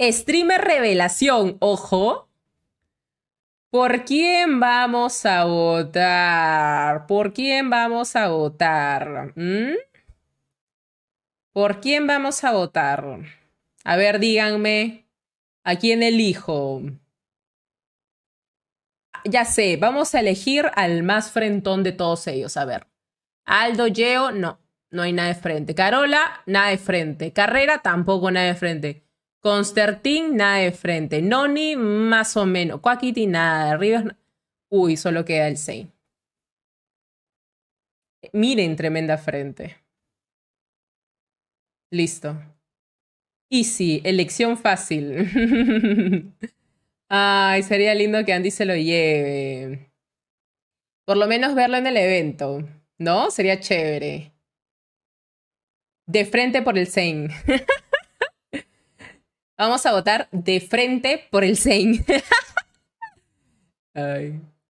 Streamer revelación, ojo. ¿Por quién vamos a votar? ¿Por quién vamos a votar? ¿Mm? ¿Por quién vamos a votar? A ver, díganme, ¿a quién elijo? Ya sé, vamos a elegir al más frentón de todos ellos. A ver, Aldo, Yeo, no, no hay nada de frente. Carola, nada de frente. Carrera, tampoco nada de frente. Constertín, nada de frente. Noni, más o menos. Quackity, nada. arriba Uy, solo queda el 6. Miren, tremenda frente. Listo. Easy, elección fácil. Ay, sería lindo que Andy se lo lleve. Por lo menos verlo en el evento, ¿no? Sería chévere. De frente por el Zen. Vamos a votar de frente por el Sein.